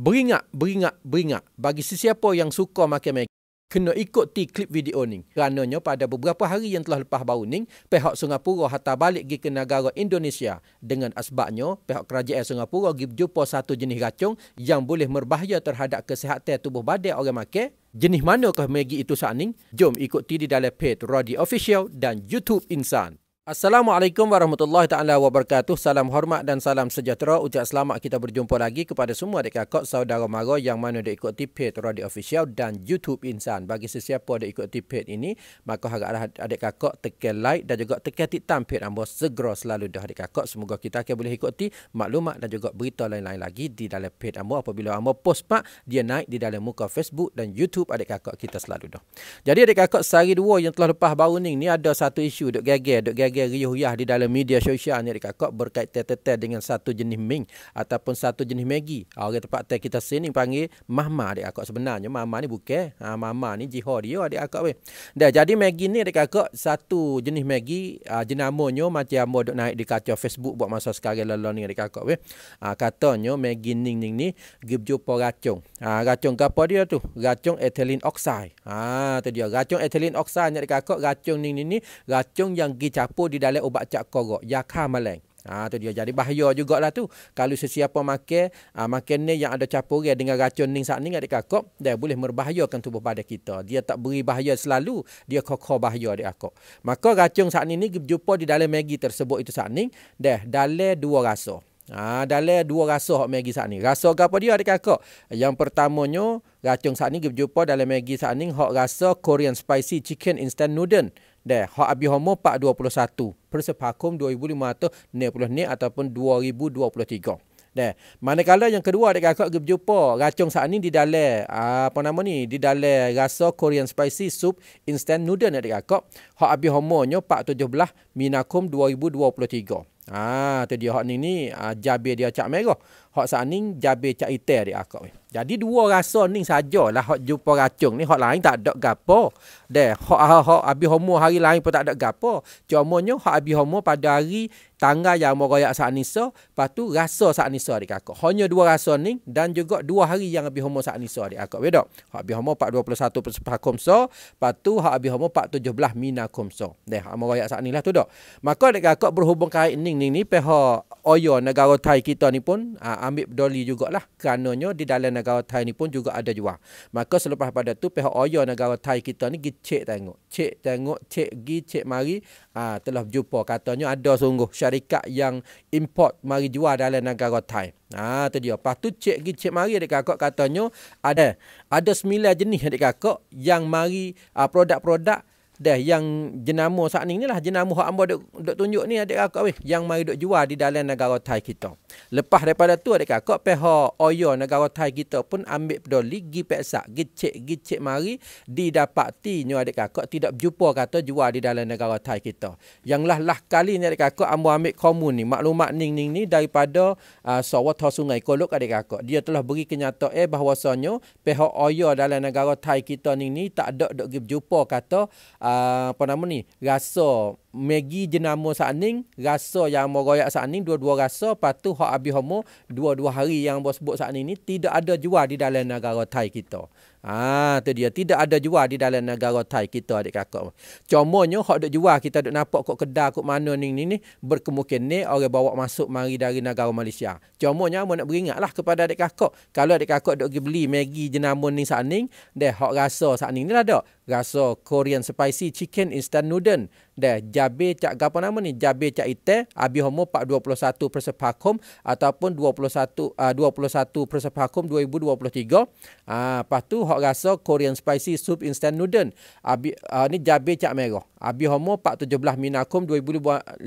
Beringat, beringat, beringat. Bagi sesiapa yang suka makan Maggi, kena ikuti klip video ni. Kerananya pada beberapa hari yang telah lepas baru ni, pihak Singapura hantar balik ke negara Indonesia. Dengan asbaknya, pihak kerajaan Singapura pergi jumpa satu jenis racun yang boleh berbahaya terhadap kesihatan tubuh badan orang makan. Jenis manakah Maggi itu saat ni? Jom ikuti di dalam page Rodi Official dan YouTube Insan. Assalamualaikum warahmatullahi taala wabarakatuh. Salam hormat dan salam sejahtera. Ucap selamat kita berjumpa lagi kepada semua adik kakak saudara mara yang mana dia ikut tipet radio official dan YouTube Insan. Bagi sesiapa dia ikut tipet ini, maka harap adik kakak tekan like dan juga tekan tik tampil ambo segera selalu dah adik kakak. Semoga kita akan boleh ikuti maklumat dan juga berita lain-lain lagi di dalam page ambo apabila ambo post pak dia naik di dalam muka Facebook dan YouTube adik kakak kita selalu dah. Jadi adik kakak sehari dua yang telah lepas baru ni ni ada satu isu dok gagal dok gagal sebagai riuh-riah di dalam media sosial ni dekat kok berkaitan tetel dengan satu jenis ming ataupun satu jenis megi. Ah, orang tempat kita sini panggil mahma dekat kok sebenarnya mahma ni bukan. Ha mahma ni jiho dia adik akak weh. Dah jadi megi ni dekat kok satu jenis megi uh, ah, jenamanya macam ambo dok naik di kaca Facebook buat masa sekarang lalu ni dekat kok weh. Ha uh, katanya megi ning ning ni gib jumpa racung. Ha ah, racung apa dia tu? Racung ethylene oxide. Ha tu dia racung ethylene oxide ni dekat kok racung ning ning ni racung yang gicap campur di dalam ubat cap korok. Yakar maleng. Ha, tu dia jadi bahaya jugalah tu. Kalau sesiapa makan, ha, makan ni yang ada capur dengan racun ni saat ni adik kakok, dia boleh merbahayakan tubuh pada kita. Dia tak beri bahaya selalu, dia kokoh bahaya adik kakak. Maka racun saat ni ni jumpa di dalam Maggi tersebut itu saat ni, dah dalam dua rasa. Ha, dalam dua rasa hok Maggi saat ni. Rasa ke apa dia adik kakok. Yang pertamonyo racun saat ni jumpa dalam Maggi saat ni, hok rasa Korean spicy chicken instant noodle dan hak abi homo pak 21 persepakum 2560 ni ataupun 2023 Nah, manakala yang kedua adik kakak pergi berjumpa racung saat ni di dalam ah, apa nama ni di dalam rasa Korean spicy soup instant noodle adik kakak. Hak abi homonyo pak 17 minakum 2023. Ah tu dia hak ni ni ha, ah, jabir dia cak merah. Hak saning jabir cak itel dia akak ah, Jadi dua rasa ni sajalah hak jumpa racung ni hak lain tak ada gapo. Dah. hak hak, hak abi homo hari lain pun tak ada gapo. Cumanya hak abi homo pada hari tanggal yang merayak sanisa, patu rasa sanisa dik akak. Hanya dua rasa ni dan juga dua hari yang abi homo sanisa dik akak wedok. Hak abi homo 421 pesepah komso, patu hak abi homo 417 mina komso. Dah. hak merayak sanilah tu dok. Maka dik akak berhubung kait ning training ni pihak Oyo negara Thai kita ni pun uh, ambil doli jugalah kerananya di dalam negara Thai ni pun juga ada jual. Maka selepas pada tu pihak Oyo negara Thai kita ni gi cek tengok. Cek tengok, cek gi cek mari uh, telah jumpa katanya ada sungguh syarikat yang import mari jual dalam negara Thai. Ah uh, tu dia. Pastu cek gi cek mari adik kakak katanya ada ada 9 jenis adik kakak yang mari uh, produk-produk dah yang jenama saat ni lah jenama hak ambo dok tunjuk ni adik kakak weh yang mari dok jual di dalam negara Thai kita. Lepas daripada tu adik kakak pihak Oyo negara Thai kita pun ambil peduli gi peksa gecek gecek mari didapati nyo adik kakak tidak berjumpa kata jual di dalam negara Thai kita. Yang lah lah kali ni adik kakak ambo ambil komun ni maklumat ning ning ni daripada uh, Sawah Sungai Kolok adik kakak. Dia telah beri kenyataan eh, bahawasanya pihak Oyo dalam negara Thai kita ni ni tak ada dok gi berjumpa kata uh, Ah, apa nama ni rasa Maggi jenama saning rasa yang meroyak saning dua-dua rasa patu hak abi homo dua-dua hari yang bos sebut saat ini tidak ada jual di dalam negara Thai kita Ah tu dia tidak ada jual di dalam negara Thai kita adik kakak. Comonyo, hok dok jual kita dok nampak kok kedai kok mana ni ni ni berkemungkinan ni orang bawa masuk mari dari negara Malaysia. Cumanya mau nak beringatlah kepada adik kakak. Kalau adik kakak dok pergi beli Maggi jenama ni sat deh hok rasa sat ni lah dok. Rasa Korean spicy chicken instant noodle deh jabe cak gapo nama ni jabe cak ite abi homo pak 21 persepakum ataupun 21 uh, 21 persepakum 2023 ah uh, patu hok rasa korean spicy soup instant noodle abi uh, ni jabe cak merah Abi Homo 417 Minakum 2560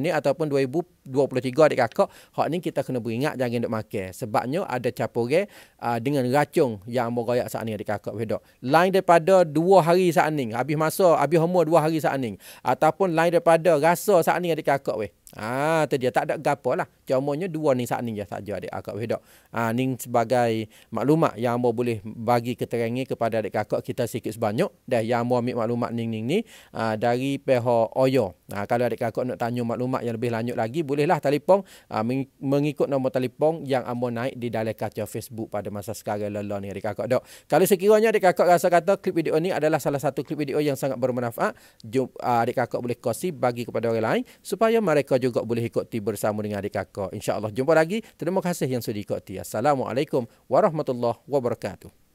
ni ataupun 2023 adik kakak hak ni kita kena beringat jangan duk makan sebabnya ada capur uh, ah, dengan racun yang ambo royak saat ni adik kakak bedok lain daripada 2 hari saat ni habis masa habis homo 2 hari saat ni ataupun lain daripada rasa saat ni adik kakak weh Ah, tu dia tak ada gapo lah. Cumanya dua ni saat ni je saja adik akak wedok. Ah, ni sebagai maklumat yang ambo boleh bagi keterangan kepada adik kakak kita sikit sebanyak dah yang ambo ambil maklumat ning ning ni ah, dari peho Oyo. Ah, kalau adik kakak nak tanya maklumat yang lebih lanjut lagi bolehlah telefon ah, mengikut nombor telefon yang ambo naik di dalam kaca Facebook pada masa sekarang lalu ni adik kakak dok. Kalau sekiranya adik kakak rasa kata klip video ni adalah salah satu klip video yang sangat bermanfaat, jom, ah, adik kakak boleh kasi bagi kepada orang lain supaya mereka juga boleh ikuti bersama dengan adik kakak. InsyaAllah jumpa lagi. Terima kasih yang sudah ikuti. Assalamualaikum warahmatullahi wabarakatuh.